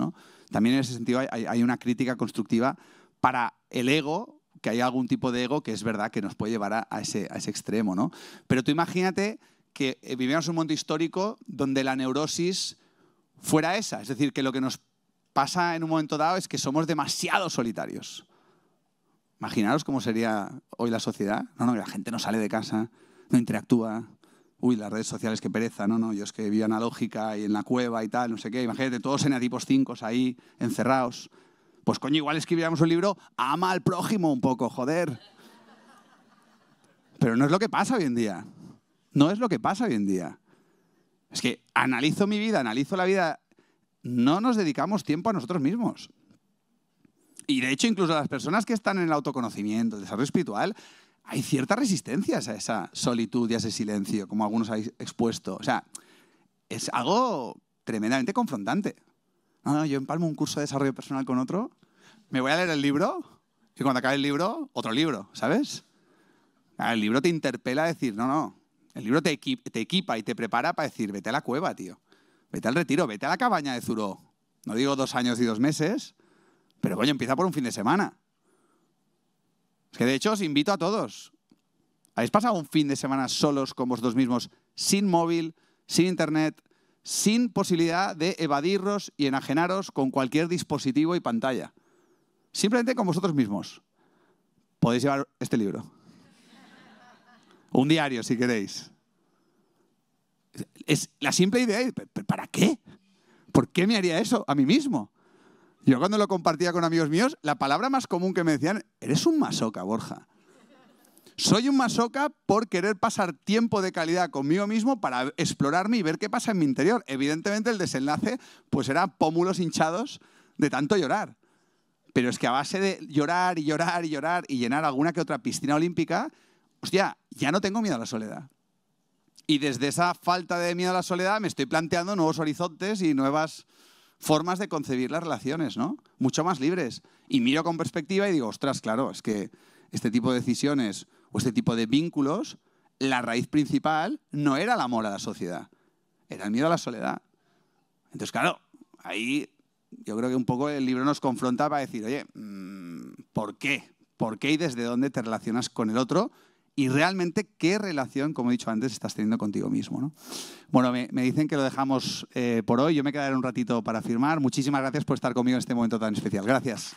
También en ese sentido hay, una crítica constructiva para el ego, que hay algún tipo de ego que es verdad que nos puede llevar a, ese, extremo. Pero tú imagínate que eh, vivíamos un mundo histórico donde la neurosis fuera esa, es decir, que lo que nos pasa en un momento dado es que somos demasiado solitarios Imaginaros cómo sería hoy la sociedad. No, no, la gente no sale de casa, no interactúa. Uy, las redes sociales, que pereza. No, no, yo es que vivía analógica y en la cueva y tal, no sé qué. Imagínate, todos en atipos 5 ahí, encerrados. Pues coño, igual escribíamos un libro, ama al prójimo un poco, joder. Pero no es lo que pasa hoy en día. No es lo que pasa hoy en día. Es que analizo mi vida, analizo la vida. No nos dedicamos tiempo a nosotros mismos. Y de hecho, incluso las personas que están en el autoconocimiento, el desarrollo espiritual, hay ciertas resistencias a esa solitud y a ese silencio, como algunos habéis expuesto. O sea, es algo tremendamente confrontante. No, yo empalmo un curso de desarrollo personal con otro, me voy a leer el libro y cuando acabe el libro, otro libro, ¿sabes? Ah, el libro te interpela a decir, no, no. El libro te, te equipa y te prepara para decir, vete a la cueva, tío. Vete al retiro, vete a la cabaña de Zuró. No digo dos años y dos meses, pero coño, empieza por un fin de semana. Es que de hecho os invito a todos. ¿Habéis pasado un fin de semana solos con vosotros mismos, sin móvil, sin internet, sin posibilidad de evadiros y enajenaros con cualquier dispositivo y pantalla? Simplemente con vosotros mismos. Podéis llevar este libro. Un diario, si queréis. Es la simple idea, ¿para qué? ¿Por qué me haría eso a mí mismo? Yo cuando lo compartía con amigos míos, la palabra más común que me decían, eres un masoca, Borja. Soy un masoca por querer pasar tiempo de calidad conmigo mismo para explorarme y ver qué pasa en mi interior. Evidentemente el desenlace pues era pómulos hinchados de tanto llorar. Pero es que a base de llorar y llorar y llorar y llenar alguna que otra piscina olímpica, hostia, ya no tengo miedo a la soledad. Y desde esa falta de miedo a la soledad me estoy planteando nuevos horizontes y nuevas formas de concebir las relaciones, ¿no? Mucho más libres. Y miro con perspectiva y digo, ostras, claro, es que este tipo de decisiones o este tipo de vínculos, la raíz principal no era el amor a la sociedad, era el miedo a la soledad. Entonces, claro, ahí yo creo que un poco el libro nos confronta para decir, oye, mm, ¿por qué? ¿Por qué y desde dónde te relacionas con el otro? y realmente qué relación, como he dicho antes, estás teniendo contigo mismo. ¿no? Bueno, me, dicen que lo dejamos eh, por hoy. Yo me quedaré un ratito para firmar. Muchísimas gracias por estar conmigo en este momento tan especial. Gracias.